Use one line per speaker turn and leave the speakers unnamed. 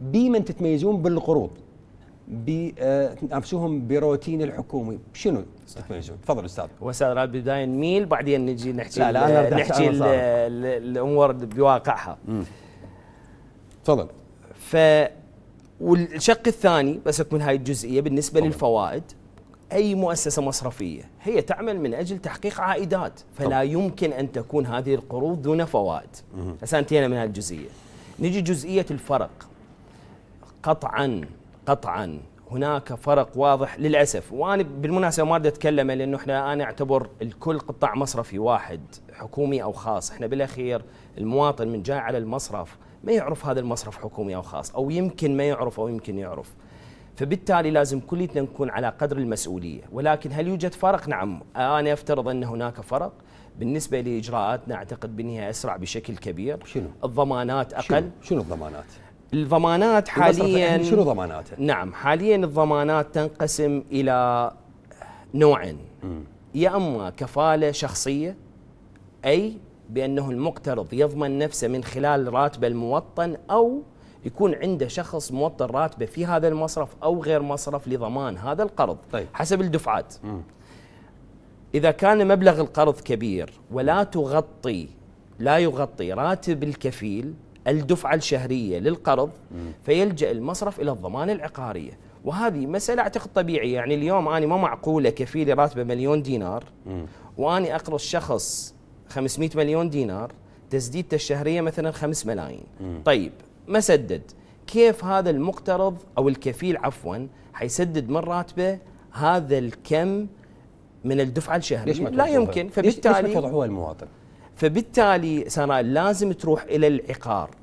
بمن تتميزون بالقروض تنافسوهم آه، بروتين الحكومي شنو تتميزون تفضل استاذ استاذ رائد بدايه نميل بعدين نجي نحكي لا لا نحكي الامور بواقعها تفضل ف والشق الثاني بس من هاي الجزئيه بالنسبه طبعا. للفوائد اي مؤسسه مصرفيه هي تعمل من اجل تحقيق عائدات فلا طبعا. يمكن ان تكون هذه القروض دون فوائد هسه انتهينا من هذه الجزئيه نجي جزئيه الفرق قطعا قطعا هناك فرق واضح للاسف وانا بالمناسبه ما اريد اتكلم لانه احنا انا اعتبر الكل قطاع مصرفي واحد حكومي او خاص احنا بالاخير المواطن من جاي على المصرف ما يعرف هذا المصرف حكومي او خاص او يمكن ما يعرف او يمكن يعرف فبالتالي لازم كليتنا نكون على قدر المسؤوليه ولكن هل يوجد فرق نعم انا افترض ان هناك فرق بالنسبه لاجراءاتنا اعتقد بانها اسرع بشكل كبير شنو الضمانات اقل شنو, شنو الضمانات الضمانات يعني حاليا شنو ضماناته؟ نعم حاليا الضمانات تنقسم الى نوعين يا اما كفاله شخصيه اي بانه المقترض يضمن نفسه من خلال راتبه الموطن او يكون عنده شخص موطن راتبه في هذا المصرف او غير مصرف لضمان هذا القرض طيب. حسب الدفعات مم. اذا كان مبلغ القرض كبير ولا تغطي لا يغطي راتب الكفيل الدفعة الشهرية للقرض فيلجأ المصرف إلى الضمان العقارية وهذه مسألة أعتقد طبيعية يعني اليوم أنا ما معقولة كفيلي راتبه مليون دينار وأني أقرض شخص 500 مليون دينار تسديدته الشهرية مثلا 5 ملايين طيب ما سدد كيف هذا المقترض أو الكفيل عفوا حيسدد من راتبه هذا الكم من الدفعة الشهرية ليش ما لا يمكن فبالتالي ليش ما المواطن فبالتالي سراء لازم تروح الى العقار